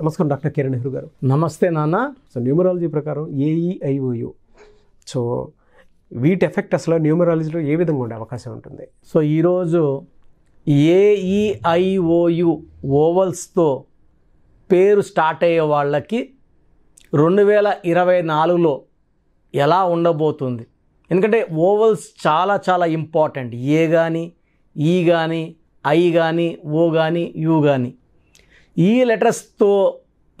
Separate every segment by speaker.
Speaker 1: నమస్కారం డాక్టర్ కిరణ్ నెహ్రూ గారు నమస్తే నాన్న సో న్యూమరాలజీ ప్రకారం ఏఈఐఓయు e సో వీటి ఎఫెక్ట్ అసలు న్యూమరాలజీలో ఏ విధంగా ఉండే అవకాశం ఉంటుంది సో ఈరోజు ఏఈఐఓయు e ఓవల్స్తో పేరు స్టార్ట్ అయ్యే
Speaker 2: వాళ్ళకి రెండు వేల ఇరవై నాలుగులో ఎలా ఉండబోతుంది ఎందుకంటే ఓవల్స్ చాలా చాలా ఇంపార్టెంట్ ఏ కానీ ఈ కానీ ఐ కానీ ఓ కానీ యూ కానీ ఈ లెటర్స్తో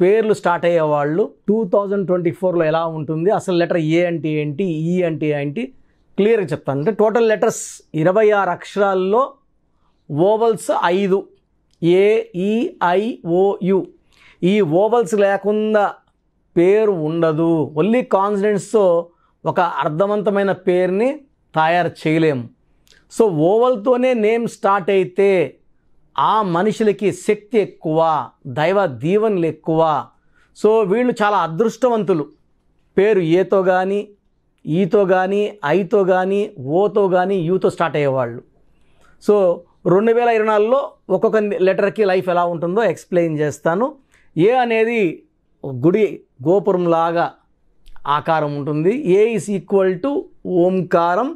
Speaker 2: పేర్లు స్టార్ట్ అయ్యే వాళ్ళు టూ థౌజండ్ ట్వంటీ ఫోర్లో ఎలా ఉంటుంది అసలు లెటర్ ఏ అంటే ఏంటి ఈ అంటే ఏంటి క్లియర్గా చెప్తాను అంటే టోటల్ లెటర్స్ ఇరవై ఆరు అక్షరాల్లో ఓవల్స్ ఐదు ఏఈఐఓయు ఈ ఓవల్స్ లేకుండా పేరు ఉండదు ఓన్లీ కాన్సిడెంట్స్తో ఒక అర్థవంతమైన పేరుని తయారు చేయలేము సో ఓవల్తోనే నేమ్ స్టార్ట్ అయితే ఆ మనుషులకి శక్తి ఎక్కువ దైవ దీవెనలు ఎక్కువ సో వీళ్ళు చాలా అదృష్టవంతులు పేరు ఏతో కానీ ఈతో కానీ ఐతో కానీ ఓతో కానీ యూతో స్టార్ట్ అయ్యేవాళ్ళు సో రెండు వేల ఇరవై నాలుగులో ఒక్కొక్క లెటర్కి లైఫ్ ఎలా ఉంటుందో ఎక్స్ప్లెయిన్ చేస్తాను ఏ అనేది గుడి గోపురం లాగా ఆకారం ఉంటుంది ఏ ఈస్ ఈక్వల్ టు ఓంకారం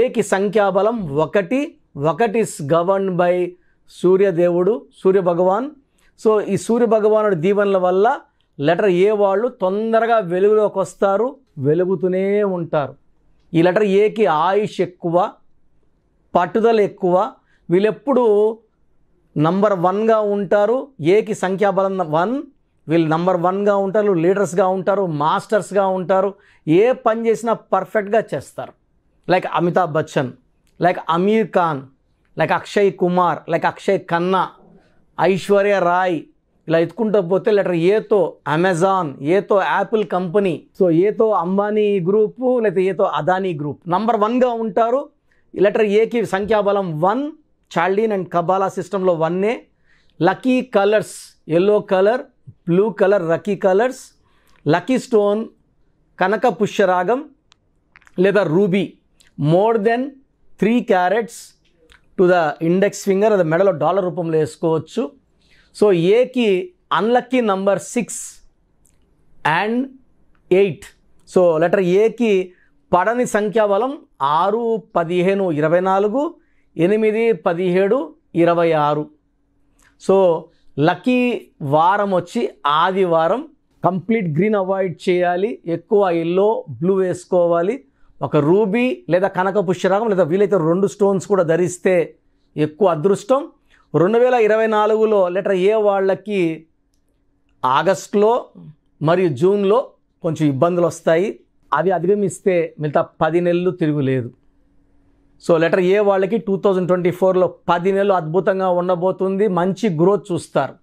Speaker 2: ఏకి సంఖ్యాబలం ఒకటి ఒకటి ఇస్ గవర్న్ బై సూర్యదేవుడు సూర్య భగవాన్ సో ఈ సూర్య భగవానుడి దీవెనల వల్ల లెటర్ ఏ వాళ్ళు తొందరగా వెలుగులోకి వస్తారు వెలుగుతూనే ఉంటారు ఈ లెటర్ ఏకి ఆయుష్ ఎక్కువ పట్టుదల ఎక్కువ వీళ్ళెప్పుడు నంబర్ వన్గా ఉంటారు ఏకి సంఖ్యాబలం వన్ వీళ్ళు నంబర్ వన్గా ఉంటారు లీడర్స్గా ఉంటారు మాస్టర్స్గా ఉంటారు ఏ పని చేసినా పర్ఫెక్ట్గా చేస్తారు like Amitabh Bachchan like Aamir Khan like Akshay Kumar like Akshaye Khanna Aishwarya Rai ఇలా ఎత్తుకుంటూ పోతే లెటర్ ఏతో అమెజాన్ ఏతో యాపిల్ కంపెనీ సో ఏతో అంబానీ గ్రూపు లేకపోతే ఏతో అదానీ గ్రూప్ నంబర్ వన్గా ఉంటారు లెటర్ ఏకి సంఖ్యాబలం వన్ చాల్డీన్ అండ్ కబాలా సిస్టంలో వన్నే lucky colours yellow colour blue colour lucky colours lucky stone కనక పుష్యరాగం లేదా ruby more than three carats to the index finger అది మెడలో డాలర్ రూపంలో వేసుకోవచ్చు సో ఏకి unlucky number six and eight so letter ఏకి పడని సంఖ్యా బలం ఆరు పదిహేను ఇరవై నాలుగు ఎనిమిది పదిహేడు ఇరవై ఆరు సో లక్కీ వారం వచ్చి ఆదివారం కంప్లీట్ గ్రీన్ అవాయిడ్ చేయాలి ఎక్కువ ఎల్లో బ్లూ వేసుకోవాలి ఒక రూబీ లేదా కనక పుష్యరాగం లేదా వీలైతే రెండు స్టోన్స్ కూడా ధరిస్తే ఎక్కువ అదృష్టం రెండు వేల ఇరవై నాలుగులో లెటర్ ఏ వాళ్ళకి ఆగస్టులో మరియు జూన్లో కొంచెం ఇబ్బందులు వస్తాయి అవి అధిగమిస్తే మిగతా పది నెలలు తిరుగులేదు సో లెటర్ ఏ వాళ్ళకి టూ థౌజండ్ ట్వంటీ ఫోర్లో పది నెలలు అద్భుతంగా ఉండబోతుంది మంచి గ్రోత్ చూస్తారు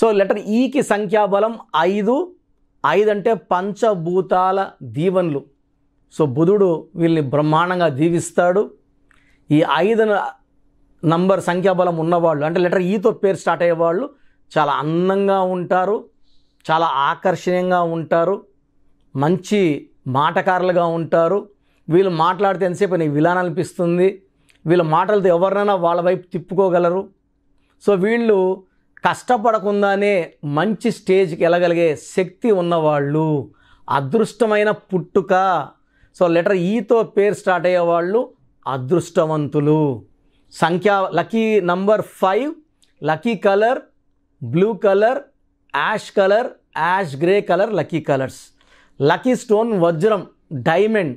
Speaker 2: సో లెటర్ ఈకి సంఖ్యాబలం ఐదు ఐదు అంటే పంచభూతాల దీవెన్లు సో బుధుడు వీళ్ళని బ్రహ్మాండంగా దీవిస్తాడు ఈ ఐదు నంబర్ సంఖ్యాబలం ఉన్నవాళ్ళు అంటే లెటర్ ఈతో పేరు స్టార్ట్ అయ్యేవాళ్ళు చాలా అందంగా ఉంటారు చాలా ఆకర్షణీయంగా ఉంటారు మంచి మాటకారులుగా ఉంటారు వీళ్ళు మాట్లాడితే ఎంతసేపు నీకు విలాన్ అనిపిస్తుంది వీళ్ళ మాటలతో ఎవరినైనా వాళ్ళ వైపు తిప్పుకోగలరు సో వీళ్ళు కష్టపడకుండానే మంచి స్టేజ్కి వెళ్ళగలిగే శక్తి ఉన్నవాళ్ళు అదృష్టమైన పుట్టుక సో లెటర్ ఈతో పేరు స్టార్ట్ అయ్యే వాళ్ళు అదృష్టవంతులు సంఖ్య lucky number five lucky colour blue colour ash colour ash grey colour lucky colours lucky stone వజ్రం diamond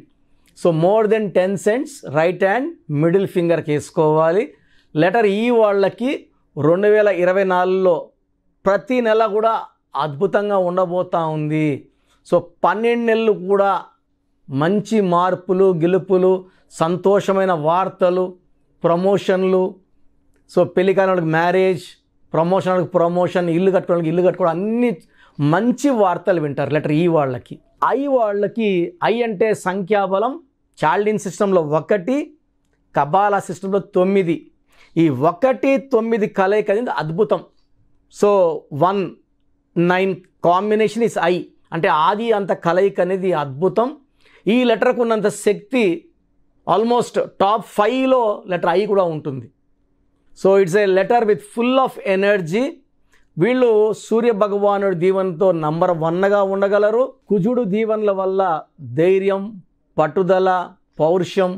Speaker 2: so more than ten cents right hand middle ఫింగర్కి వేసుకోవాలి లెటర్ ఈ వాళ్ళకి రెండు వేల ఇరవై నాలుగులో ప్రతి నెల కూడా అద్భుతంగా ఉండబోతూ ఉంది సో పన్నెండు నెలలు కూడా మంచి మార్పులు గెలుపులు సంతోషమైన వార్తలు ప్రమోషన్లు సో పెళ్లి కాని మ్యారేజ్ ప్రమోషన్ వాళ్ళకి ప్రమోషన్ ఇల్లు కట్టుకోవడానికి ఇల్లు కట్టుకోవడం అన్ని మంచి వార్తలు వింటారు లెటర్ ఈ వాళ్ళకి ఐ వాళ్ళకి ఐ అంటే సంఖ్యాబలం చాల్డిన్ సిస్టంలో ఒకటి కబాలా సిస్టంలో తొమ్మిది ఈ ఒకటి తొమ్మిది కలయిక అనేది అద్భుతం so one nine combination is I అంటే ఆది అంత కలయిక అనేది అద్భుతం ఈ లెటర్కు ఉన్నంత శక్తి ఆల్మోస్ట్ టాప్ ఫైవ్లో లెటర్ ఐ కూడా ఉంటుంది so it's a letter with full of energy వీళ్ళు సూర్య భగవానుడి దీవెనతో నంబర్ వన్గా ఉండగలరు కుజుడు దీవెనల వల్ల ధైర్యం పట్టుదల పౌరుషం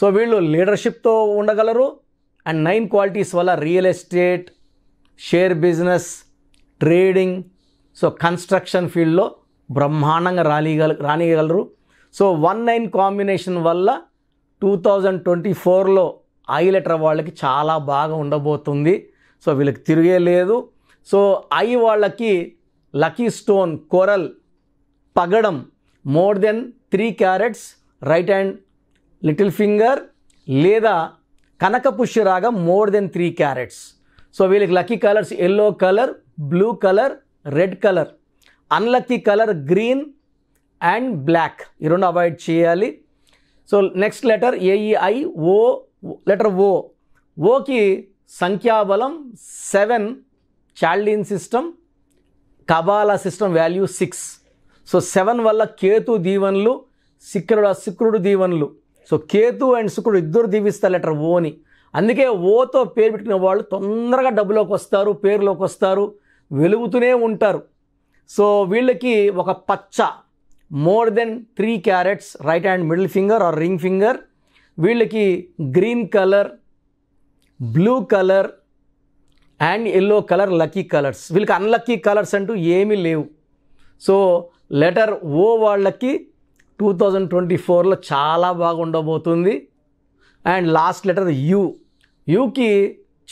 Speaker 2: సో వీళ్ళు లీడర్షిప్తో ఉండగలరు అండ్ నైన్ క్వాలిటీస్ వల్ల real estate share business trading so construction ఫీల్డ్లో బ్రహ్మాండంగా రానిగల రానియగలరు సో వన్ నైన్ కాంబినేషన్ వల్ల టూ థౌజండ్ ట్వంటీ ఫోర్లో ఐ లెటర్ వాళ్ళకి చాలా బాగా ఉండబోతుంది సో వీళ్ళకి తిరిగే లేదు సో ఐ వాళ్ళకి లక్కీ స్టోన్ కొరల్ పగడం more than three carats right hand little finger లేదా కనకపుష్య రాగం more than three carats so వీళ్ళకి lucky colours yellow colour blue colour red colour unlucky colour green and black ఈ రెండు avoid చేయాలి so next letter A E I O e letter O ఓకి సంఖ్యాబలం seven Chaldean system Kabbalah system value six so seven వల్ల కేతు దీవెన్లు శిక్రుడు శుక్రుడు దీవెన్లు so Ketu and శుక్రుడు ఇద్దరు దీవిస్తారు letter ఓని అందుకే ఓతో పేరు పెట్టుకునే వాళ్ళు తొందరగా డబ్బులోకి వస్తారు పేరులోకి వస్తారు వెలుగుతూనే ఉంటారు సో వీళ్ళకి ఒక పచ్చ more than three carats right hand middle finger or ring finger వీళ్ళకి green colour blue colour and yellow colour lucky colours వీళ్ళకి అన్లక్కీ కలర్స్ అంటూ ఏమీ లేవు సో లెటర్ ఓ వాళ్ళకి టూ థౌజండ్ ట్వంటీ ఫోర్లో చాలా బాగుండబోతుంది అండ్ లాస్ట్ లెటర్ యూ యూకి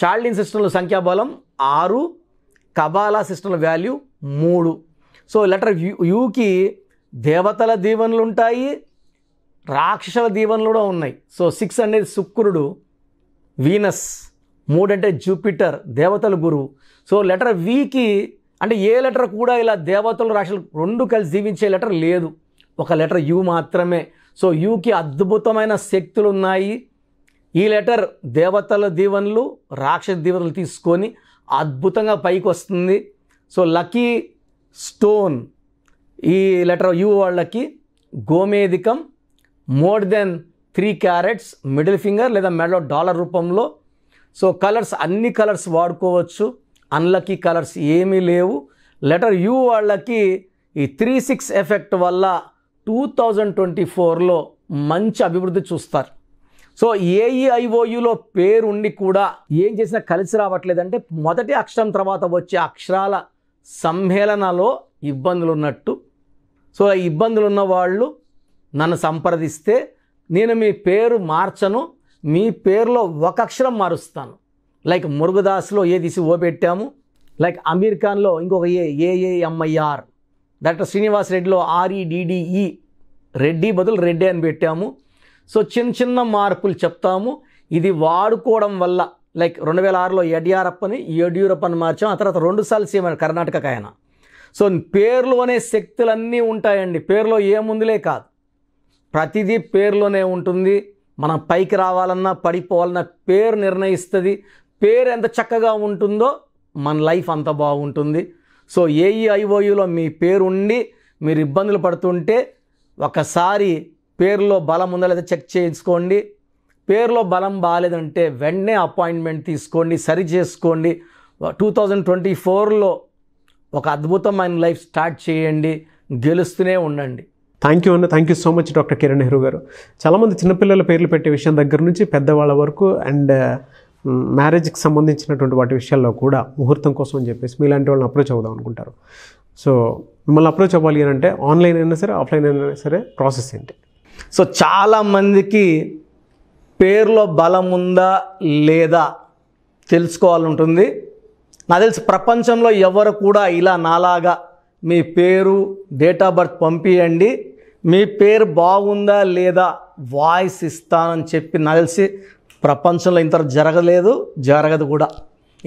Speaker 2: చార్లిన్ సిస్టంలో సంఖ్యాబలం ఆరు కబాలా సిస్టంలో వాల్యూ మూడు సో లెటర్ యూ యూకి దేవతల దీవెనలు ఉంటాయి రాక్షసుల దీవెనలు కూడా ఉన్నాయి సో సిక్స్ అనేది శుక్రుడు వీనస్ మూడంటే జూపిటర్ దేవతల గురువు సో లెటర్ వీకి అంటే ఏ లెటర్ కూడా ఇలా దేవతలు రాక్షలు రెండు కలిసి జీవించే లెటర్ లేదు ఒక లెటర్ యు మాత్రమే సో యుకి అద్భుతమైన శక్తులు ఉన్నాయి ఈ లెటర్ దేవతల దీవెనలు రాక్షస దీవెనలు తీసుకొని అద్భుతంగా పైకి వస్తుంది సో లక్కీ స్టోన్ ఈ లెటర్ యూ వాళ్ళకి గోమేధికం more than three carats middle finger లేదా మెడలో డాలర్ రూపంలో సో కలర్స్ అన్ని కలర్స్ వాడుకోవచ్చు అన్లకి కలర్స్ ఏమీ లేవు లెటర్ యూ వాళ్ళకి ఈ త్రీ సిక్స్ ఎఫెక్ట్ వల్ల టూ థౌజండ్ ట్వంటీ ఫోర్లో మంచి అభివృద్ధి చూస్తారు సో ఏఈఐఓయులో e పేరుండి కూడా ఏం చేసినా కలిసి రావట్లేదంటే మొదటి అక్షరం తర్వాత వచ్చే అక్షరాల సమ్మేళనలో ఇబ్బందులు ఉన్నట్టు సో ఇబ్బందులు ఉన్న వాళ్ళు నన్ను సంప్రదిస్తే నేను మీ పేరు మార్చను మీ పేరులో ఒక అక్షరం మారుస్తాను లైక్ మురుగదాస్లో ఏ తీసి ఓ పెట్టాము లైక్ అమీర్ ఖాన్లో ఇంకొక ఏ ఏఏఎంఐఆర్ డాక్టర్ శ్రీనివాస్ రెడ్డిలో ఆర్ఈడిడిఈ రెడ్డి బదులు రెడ్డి అని పెట్టాము సో చిన్న చిన్న మార్పులు చెప్తాము ఇది వాడుకోవడం వల్ల లైక్ రెండు వేల ఆరులో అప్పని యడ్యూరప్పని మార్చాం ఆ తర్వాత రెండుసార్లు సీఎం కర్ణాటక ఆయన సో అనే శక్తులన్నీ ఉంటాయండి పేర్లో ఏముందిలే కాదు ప్రతిదీ పేర్లోనే ఉంటుంది మనం పైకి రావాలన్నా పడిపోవాలన్నా పేరు నిర్ణయిస్తుంది పేరు ఎంత చక్కగా ఉంటుందో మన లైఫ్ అంత బాగుంటుంది సో ఏఈఐఓయులో e మీ పేరు ఉండి మీరు ఇబ్బందులు పడుతుంటే ఒకసారి పేరులో బలం ఉందా లేదా చెక్ చేయించుకోండి పేరులో బలం బాగాలేదంటే వెంటనే అపాయింట్మెంట్ తీసుకోండి సరి చేసుకోండి టూ థౌజండ్ ట్వంటీ ఫోర్లో ఒక అద్భుతమైన లైఫ్ స్టార్ట్ చేయండి గెలుస్తూనే ఉండండి
Speaker 1: థ్యాంక్ యూ అన్న thank you so much doctor Kiran Nehru గారు చాలామంది చిన్నపిల్లల పేర్లు పెట్టే విషయం దగ్గర నుంచి పెద్దవాళ్ళ వరకు అండ్ మ్యారేజ్కి uh, సంబంధించినటువంటి వాటి విషయాల్లో కూడా ముహూర్తం కోసం అని చెప్పేసి మీలాంటి వాళ్ళని అప్రోచ్ అవుదాం అనుకుంటారు సో మిమ్మల్ని అప్రోచ్ అవ్వాలి అంటే ఆన్లైన్ అయినా సరే ఆఫ్లైన్ అయినా సరే ప్రాసెస్ ఏంటి సో చాలామందికి పేర్లో బలం ఉందా లేదా
Speaker 2: తెలుసుకోవాలంటుంది నాకు తెలిసి ప్రపంచంలో ఎవరు కూడా ఇలా నాలాగా మీ పేరు డేట్ ఆఫ్ బర్త్ పంపియండి మీ పేరు బాగుందా లేదా వాయిస్ ఇస్తానని చెప్పి నాకు తెలిసి ప్రపంచంలో ఇంత జరగలేదు జరగదు కూడా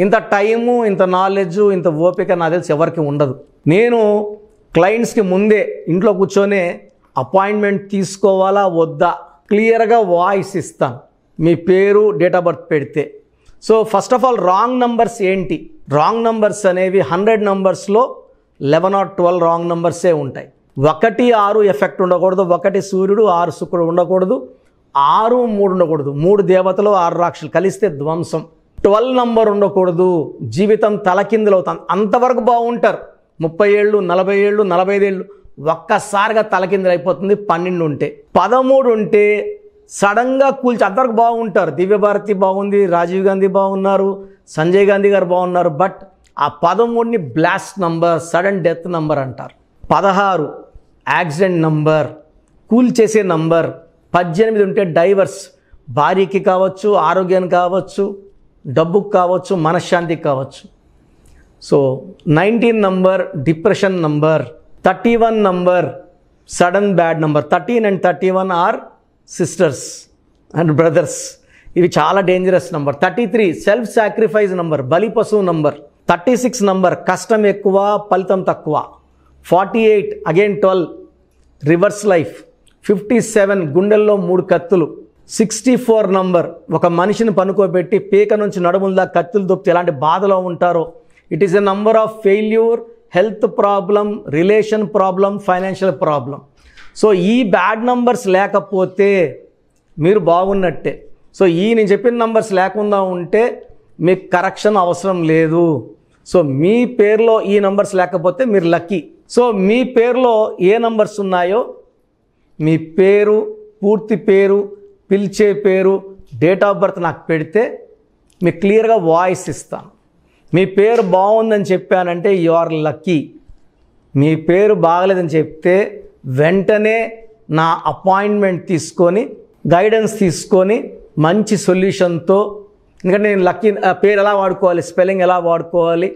Speaker 2: ఇంత టైము ఇంత నాలెడ్జ్ ఇంత ఓపిక నాకు తెలిసి ఎవరికి ఉండదు నేను క్లయింట్స్కి ముందే ఇంట్లో కూర్చొని అపాయింట్మెంట్ తీసుకోవాలా వద్దా క్లియర్గా వాయిస్ ఇస్తాను మీ పేరు డేట్ ఆఫ్ బర్త్ పెడితే so first of all wrong numbers ఏంటి రాంగ్ నంబర్స్ అనేవి హండ్రెడ్ నంబర్స్లో లెవెన్ ఆర్ ట్వెల్వ్ రాంగ్ నంబర్సే ఉంటాయి ఒకటి ఆరు ఎఫెక్ట్ ఉండకూడదు ఒకటి సూర్యుడు ఆరు శుక్రుడు ఉండకూడదు ఆరు మూడు ఉండకూడదు మూడు దేవతలు ఆరు రాక్షలు కలిస్తే ధ్వంసం ట్వెల్వ్ నంబర్ ఉండకూడదు జీవితం తలకిందులు అవుతుంది అంతవరకు బాగుంటారు ముప్పై ఏళ్ళు నలభై ఏళ్ళు నలభై ఏళ్ళు ఒక్కసారిగా తలకిందులు అయిపోతుంది పన్నెండు ఉంటే పదమూడు ఉంటే సడన్గా కూల్చి అందరికి బాగుంటారు దివ్యభారతి బాగుంది రాజీవ్ గాంధీ బాగున్నారు సంజయ్ గాంధీ గారు బాగున్నారు బట్ ఆ పదమూడుని blast number sudden death number అంటారు పదహారు యాక్సిడెంట్ నంబర్ కూల్ చేసే నంబర్ పద్దెనిమిది ఉంటే డైవర్స్ భార్యకి కావచ్చు ఆరోగ్యానికి కావచ్చు డబ్బుకి కావచ్చు మనశ్శాంతికి కావచ్చు so nineteen number depression number thirty one number sudden bad number thirteen and thirty one or sisters and brothers ఇవి చాలా dangerous number thirty three self sacrifice number బలి పశువు నంబర్ థర్టీ సిక్స్ నంబర్ కష్టం ఎక్కువ ఫలితం తక్కువ forty eight again twelve reverse life fifty seven గుండెల్లో మూడు కత్తులు సిక్స్టీ ఫోర్ నంబర్ ఒక మనిషిని పనుకోబెట్టి పీక నుంచి నడుముల కత్తులు దొప్పితే ఎలాంటి బాధలో ఉంటారో it is a number of failure health problem relation problem financial problem so ఈ బ్యాడ్ నంబర్స్ లేకపోతే మీరు బాగున్నట్టే సో ఈ నేను చెప్పిన నంబర్స్ లేకుండా ఉంటే మీకు కరెక్షన్ అవసరం లేదు సో మీ పేరులో ఈ నంబర్స్ లేకపోతే మీరు లక్కీ సో మీ పేరులో ఏ నంబర్స్ ఉన్నాయో మీ పేరు పూర్తి పేరు పిలిచే పేరు డేట్ ఆఫ్ బర్త్ నాకు పెడితే మీకు క్లియర్గా వాయిస్ ఇస్తాను మీ పేరు బాగుందని చెప్పానంటే యు ఆర్ లక్కీ మీ పేరు బాగలేదని చెప్తే వెంటనే నా అపాయింట్మెంట్ తీసుకొని గైడెన్స్ తీసుకొని మంచి సొల్యూషన్తో ఎందుకంటే నేను లక్కీ పేరు ఎలా వాడుకోవాలి స్పెల్లింగ్ ఎలా వాడుకోవాలి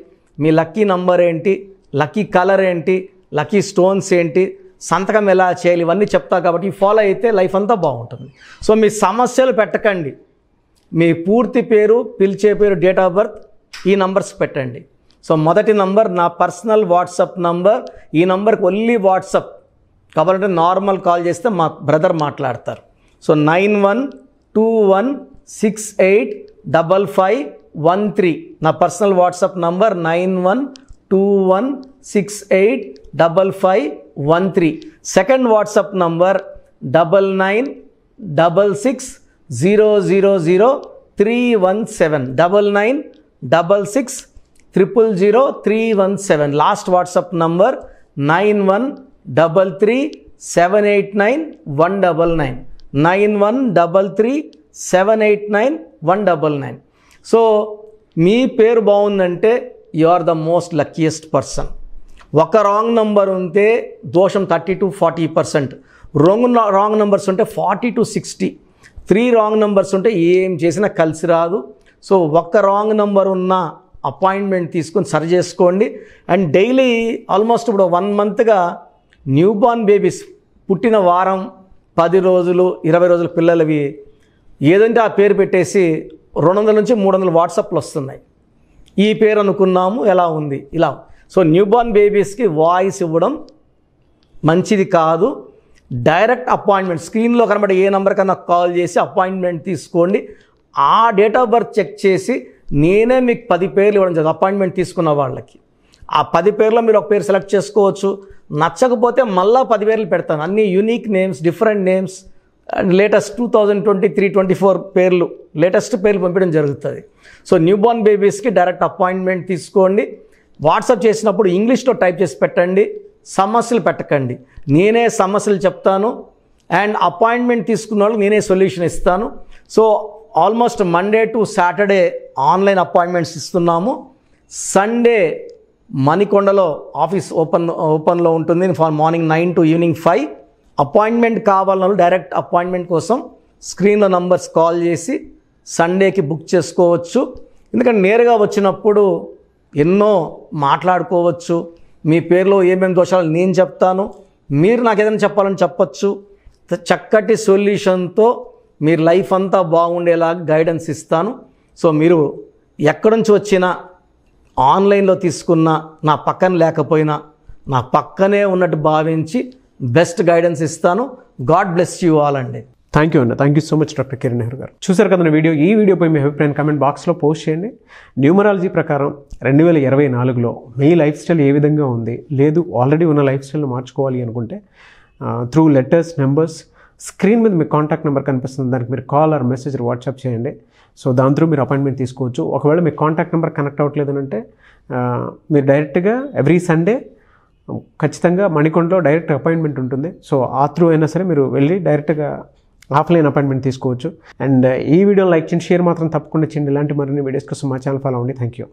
Speaker 2: మీ లక్కీ నంబర్ ఏంటి లక్కీ కలర్ ఏంటి లక్కీ స్టోన్స్ ఏంటి సంతకం ఎలా చేయాలి ఇవన్నీ చెప్తా కాబట్టి ఫాలో అయితే లైఫ్ అంతా బాగుంటుంది సో మీ సమస్యలు పెట్టకండి మీ పూర్తి పేరు పిలిచే పేరు డేట్ ఆఫ్ బర్త్ ఈ నంబర్స్ పెట్టండి సో మొదటి నంబర్ నా పర్సనల్ వాట్సాప్ నంబర్ ఈ నంబర్కి ఓన్లీ వాట్సాప్ కావాలంటే నార్మల్ కాల్ చేస్తే మా బ్రదర్ మాట్లాడతారు so nine one two one six eight double five one three నా personal WhatsApp number nine one two one six eight double five one three second WhatsApp number double nine double six zero zero zero three one seven double nine double six triple zero three one seven last WhatsApp number nine one double three seven eight nine one double nine nine one double three seven eight nine one double nine so మీ పేరు బాగుందంటే you are the most luckiest person ఒక wrong number ఉంటే దోషం thirty to forty percent wrong wrong numbers ఉంటే forty to sixty three wrong numbers ఉంటే ఏం చేసినా కలిసి రాదు సో ఒక్క రాంగ్ నంబర్ ఉన్న అపాయింట్మెంట్ తీసుకొని సరి చేసుకోండి అండ్ డైలీ ఆల్మోస్ట్ ఇప్పుడు వన్ మంత్గా న్యూబార్న్ బేబీస్ పుట్టిన వారం పది రోజులు ఇరవై రోజుల పిల్లలవి ఏదంటే ఆ పేరు పెట్టేసి రెండు వందల నుంచి మూడు వందల వాట్సాప్లు వస్తున్నాయి ఈ పేరు అనుకున్నాము ఎలా ఉంది ఇలా సో న్యూబార్న్ బేబీస్కి వాయిస్ ఇవ్వడం మంచిది కాదు డైరెక్ట్ అపాయింట్మెంట్ స్క్రీన్లో కనబడే ఏ నెంబర్ కన్నా కాల్ చేసి అపాయింట్మెంట్ తీసుకోండి ఆ డేట్ ఆఫ్ బర్త్ చెక్ చేసి నేనే మీకు పది పేర్లు ఇవ్వడం జరుగుతుంది అపాయింట్మెంట్ తీసుకున్న వాళ్ళకి ఆ పది పేర్లో మీరు ఒక పేరు సెలెక్ట్ చేసుకోవచ్చు నచ్చకపోతే మళ్ళీ పది పేర్లు పెడతాను అన్ని unique names different names and latest two thousand twenty three twenty four పేర్లు లేటెస్ట్ పేర్లు పంపించడం జరుగుతుంది సో న్యూ బోర్న్ బేబీస్కి డైరెక్ట్ అపాయింట్మెంట్ తీసుకోండి వాట్సాప్ చేసినప్పుడు ఇంగ్లీష్లో టైప్ చేసి పెట్టండి సమస్యలు పెట్టకండి నేనే సమస్యలు చెప్తాను అండ్ అపాయింట్మెంట్ తీసుకున్న వాళ్ళు నేనే సొల్యూషన్ ఇస్తాను so almost Monday to Saturday online appointments ఇస్తున్నాము సండే మణికొండలో ఆఫీస్ ఓపెన్ ఓపెన్లో ఉంటుంది morning nine to evening five appointment కావాలన్న డైరెక్ట్ అపాయింట్మెంట్ కోసం స్క్రీన్లో నంబర్స్ కాల్ చేసి సండేకి బుక్ చేసుకోవచ్చు ఎందుకంటే నేరుగా వచ్చినప్పుడు ఎన్నో మాట్లాడుకోవచ్చు మీ పేరులో ఏమేమి దోషాలు నేను చెప్తాను మీరు నాకు ఏదైనా చెప్పాలని చెప్పచ్చు చక్కటి సొల్యూషన్తో మీరు లైఫ్ అంతా బాగుండేలా గైడెన్స్ ఇస్తాను సో మీరు ఎక్కడి నుంచి వచ్చినా ఆన్లైన్లో తీసుకున్నా నా పక్కన లేకపోయినా నా పక్కనే ఉన్నట్టు భావించి బెస్ట్ గైడెన్స్ ఇస్తాను గాడ్ బ్లెస్ యూ ఆల్ అండి
Speaker 1: థ్యాంక్ యూ అండి thank you so much doctor Kiran Nehru గారు చూసారు కదా వీడియో ఈ వీడియోపై మీ అభిప్రాయం కమెంట్ బాక్స్లో పోస్ట్ చేయండి న్యూమరాలజీ ప్రకారం రెండు వేల ఇరవై నాలుగులో మీ లైఫ్ స్టైల్ ఏ విధంగా ఉంది లేదు ఆల్రెడీ ఉన్న లైఫ్ స్టైల్ని మార్చుకోవాలి అనుకుంటే త్రూ లెటర్స్ నెంబర్స్ స్క్రీన్ మీద మీ కాంటాక్ట్ నెంబర్ కనిపిస్తుంది దానికి మీరు కాల్ ఆర్ మెసేజ్ వాట్సాప్ చేయండి సో దాంతో మీరు అపాయింట్మెంట్ తీసుకోవచ్చు ఒకవేళ మీకు కాంటాక్ట్ నెంబర్ కనెక్ట్ అవ్వట్లేదు అంటే మీరు డైరెక్ట్గా ఎవ్రీ సండే ఖచ్చితంగా మణికొండలో డైరెక్ట్ అపాయింట్మెంట్ ఉంటుంది సో ఆ త్రూ అయినా సరే మీరు వెళ్ళి డైరెక్ట్గా ఆఫ్లైన్ అపాయింట్మెంట్ తీసుకోవచ్చు అండ్ ఈ వీడియో లైక్ చేయండి షేర్ మాత్రం తప్పకుండా చేయండి ఇలాంటి మరిన్ని వీడియోస్ కోసం మా ఛానల్ ఫాలో అవ్వండి థ్యాంక్ యూ